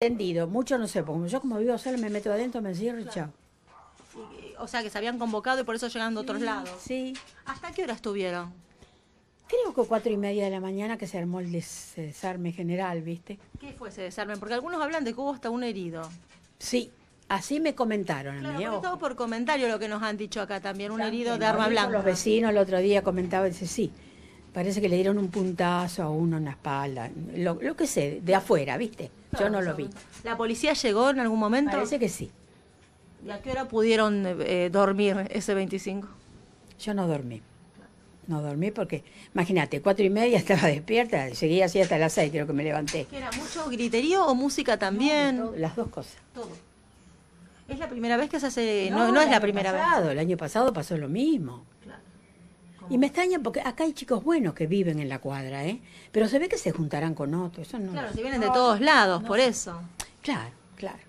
Entendido, mucho no sé, porque yo como vivo sola me meto adentro, me encierro y chao. o sea que se habían convocado y por eso llegando de otros lados. Sí. ¿Hasta qué hora estuvieron? Creo que cuatro y media de la mañana que se armó el desarme general, ¿viste? ¿Qué fue ese desarme? Porque algunos hablan de que hubo hasta un herido. Sí, así me comentaron. Claro, todo por comentario lo que nos han dicho acá también, un herido de arma blanca. Los vecinos el otro día comentaban, dice, sí, Parece que le dieron un puntazo a uno en la espalda, lo, que sé, de afuera, ¿viste? Yo no lo vi. ¿La policía llegó en algún momento? Parece que sí. ¿Y a qué hora pudieron eh, eh, dormir ese 25? Yo no dormí. No dormí porque, imagínate, cuatro y media estaba despierta, llegué así hasta las seis, creo que me levanté. ¿Era mucho griterío o música también? las dos cosas. Todo. ¿Es la primera vez que se hace.? No, es la primera vez. El año pasado pasó lo mismo. Y me extraña porque acá hay chicos buenos que viven en la cuadra, ¿eh? Pero se ve que se juntarán con otros. claro, si vienen de todos lados, por eso. Claro, claro.